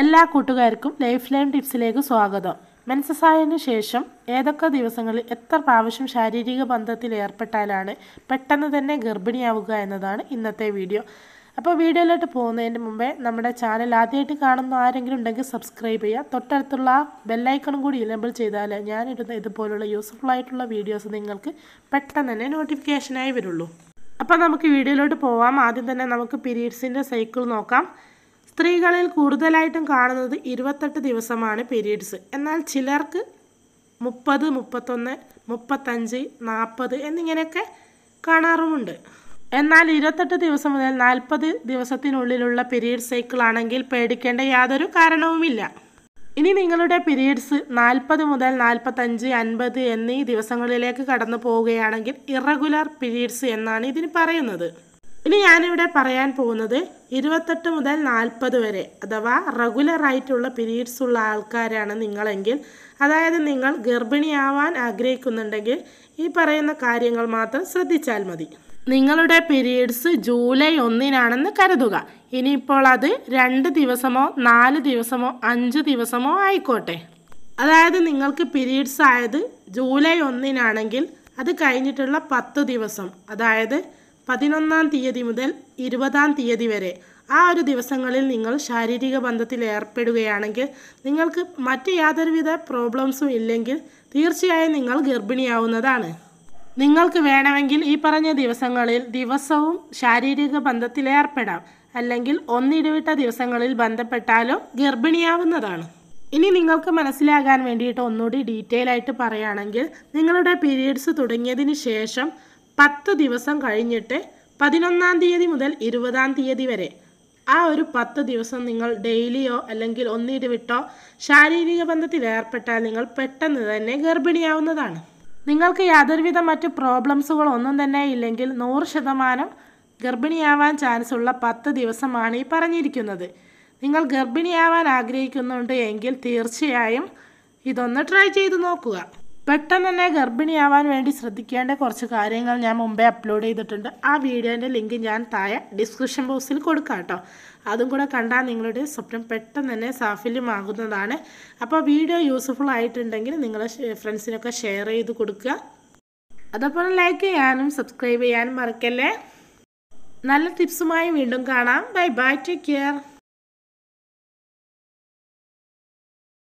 എല്ലാ കൂട്ടുകാർക്കും life line ടിപ്സിലേക്ക് സ്വാഗതം മെൻസസായതിനു ശേഷം ഏതൊക്കെ ദിവസങ്ങളിൽ എത്ര പ്രാവശ്യം ശാരീരിക ബന്ധത്തിൽ ഏർപ്പെട്ടാലാണ് പെട്ടെന്ന് തന്നെ ഗർഭിണിയാവുക എന്നതാണ് ഇന്നത്തെ വീഡിയോ അപ്പോൾ വീഡിയോയിലോട്ട് പോകുന്നതിന് മുമ്പേ നമ്മുടെ ചാനൽ ആദ്യമായിട്ട് കാണുന്ന ആരെങ്കിലും ഉണ്ടെങ്കിൽ സബ്സ്ക്രൈബ് ചെയ്യുക തൊട്ടടുത്തുള്ള ബെല്ലൈക്കണും കൂടി ഇലബിൾ ചെയ്താൽ ഞാനിടുന്ന ഇതുപോലുള്ള യൂസ്ഫുൾ ആയിട്ടുള്ള വീഡിയോസ് നിങ്ങൾക്ക് പെട്ടെന്ന് തന്നെ നോട്ടിഫിക്കേഷനായി വരുള്ളൂ അപ്പോൾ നമുക്ക് വീഡിയോയിലോട്ട് പോവാം ആദ്യം തന്നെ നമുക്ക് പീരീഡ്സിൻ്റെ സൈക്കിൾ നോക്കാം സ്ത്രീകളിൽ കൂടുതലായിട്ടും കാണുന്നത് ഇരുപത്തെട്ട് ദിവസമാണ് പീരീഡ്സ് എന്നാൽ ചിലർക്ക് മുപ്പത് മുപ്പത്തൊന്ന് മുപ്പത്തഞ്ച് നാൽപ്പത് എന്നിങ്ങനെയൊക്കെ കാണാറുമുണ്ട് എന്നാൽ ഇരുപത്തെട്ട് ദിവസം മുതൽ നാൽപ്പത് ദിവസത്തിനുള്ളിലുള്ള പീരീഡ് സൈക്കിൾ ആണെങ്കിൽ പേടിക്കേണ്ട യാതൊരു കാരണവുമില്ല ഇനി നിങ്ങളുടെ പീരീഡ്സ് നാൽപ്പത് മുതൽ നാൽപ്പത്തഞ്ച് അൻപത് എന്നീ ദിവസങ്ങളിലേക്ക് കടന്നു പോവുകയാണെങ്കിൽ ഇറഗുലർ പീരീഡ്സ് എന്നാണ് ഇതിന് പറയുന്നത് ഇനി ഞാനിവിടെ പറയാൻ പോകുന്നത് ഇരുപത്തെട്ട് മുതൽ നാൽപ്പത് വരെ അഥവാ റെഗുലറായിട്ടുള്ള പീരീഡ്സ് ഉള്ള ആൾക്കാരാണ് നിങ്ങളെങ്കിൽ അതായത് നിങ്ങൾ ഗർഭിണിയാവാൻ ആഗ്രഹിക്കുന്നുണ്ടെങ്കിൽ ഈ പറയുന്ന കാര്യങ്ങൾ മാത്രം ശ്രദ്ധിച്ചാൽ മതി നിങ്ങളുടെ പീരീഡ്സ് ജൂലൈ ഒന്നിനാണെന്ന് കരുതുക ഇനിയിപ്പോൾ അത് രണ്ട് ദിവസമോ നാല് ദിവസമോ അഞ്ച് ദിവസമോ ആയിക്കോട്ടെ അതായത് നിങ്ങൾക്ക് പീരീഡ്സ് ആയത് ജൂലൈ ഒന്നിനാണെങ്കിൽ അത് കഴിഞ്ഞിട്ടുള്ള പത്ത് ദിവസം അതായത് പതിനൊന്നാം തീയതി മുതൽ ഇരുപതാം തീയതി വരെ ആ ഒരു ദിവസങ്ങളിൽ നിങ്ങൾ ശാരീരിക ബന്ധത്തിൽ ഏർപ്പെടുകയാണെങ്കിൽ നിങ്ങൾക്ക് മറ്റ് യാതൊരുവിധ പ്രോബ്ലംസും ഇല്ലെങ്കിൽ തീർച്ചയായും നിങ്ങൾ ഗർഭിണിയാവുന്നതാണ് നിങ്ങൾക്ക് വേണമെങ്കിൽ ഈ പറഞ്ഞ ദിവസങ്ങളിൽ ദിവസവും ശാരീരിക ബന്ധത്തിൽ ഏർപ്പെടാം അല്ലെങ്കിൽ ഒന്നിടവിട്ട ദിവസങ്ങളിൽ ബന്ധപ്പെട്ടാലോ ഗർഭിണിയാവുന്നതാണ് ഇനി നിങ്ങൾക്ക് മനസ്സിലാകാൻ വേണ്ടിയിട്ട് ഒന്നുകൂടി ഡീറ്റെയിൽ ആയിട്ട് പറയുകയാണെങ്കിൽ നിങ്ങളുടെ പീരീഡ്സ് തുടങ്ങിയതിന് ശേഷം പത്ത് ദിവസം കഴിഞ്ഞിട്ട് പതിനൊന്നാം തീയതി മുതൽ ഇരുപതാം തീയതി വരെ ആ ഒരു പത്ത് ദിവസം നിങ്ങൾ ഡെയിലിയോ അല്ലെങ്കിൽ ഒന്നിടവിട്ടോ ശാരീരിക ബന്ധത്തിൽ ഏർപ്പെട്ടാൽ നിങ്ങൾ പെട്ടെന്ന് തന്നെ ഗർഭിണിയാവുന്നതാണ് നിങ്ങൾക്ക് യാതൊരുവിധ മറ്റ് പ്രോബ്ലംസുകളൊന്നും ഒന്നും തന്നെ ഇല്ലെങ്കിൽ നൂറ് ശതമാനം ഗർഭിണിയാവാൻ ചാൻസ് ഉള്ള പത്ത് ദിവസമാണ് ഈ പറഞ്ഞിരിക്കുന്നത് നിങ്ങൾ ഗർഭിണിയാവാൻ ആഗ്രഹിക്കുന്നുണ്ട് എങ്കിൽ തീർച്ചയായും ഇതൊന്ന് ട്രൈ ചെയ്ത് നോക്കുക പെട്ടെന്ന് തന്നെ ഗർഭിണിയാവാൻ വേണ്ടി ശ്രദ്ധിക്കേണ്ട കുറച്ച് കാര്യങ്ങൾ ഞാൻ മുമ്പേ അപ്ലോഡ് ചെയ്തിട്ടുണ്ട് ആ വീഡിയോൻ്റെ ലിങ്ക് ഞാൻ താഴെ ഡിസ്ക്രിപ്ഷൻ ബോക്സിൽ കൊടുക്കാം കേട്ടോ അതും കൂടെ കണ്ടാൽ നിങ്ങളുടെ സ്വപ്നം പെട്ടെന്ന് തന്നെ സാഫല്യമാകുന്നതാണ് അപ്പോൾ വീഡിയോ യൂസ്ഫുൾ ആയിട്ടുണ്ടെങ്കിൽ നിങ്ങൾ ഫ്രണ്ട്സിനൊക്കെ ഷെയർ ചെയ്ത് കൊടുക്കുക അതേപോലെ ലൈക്ക് ചെയ്യാനും സബ്സ്ക്രൈബ് ചെയ്യാനും മറക്കല്ലേ നല്ല ടിപ്സുമായി വീണ്ടും കാണാം ബൈ ബൈ ടേക്ക് കെയർ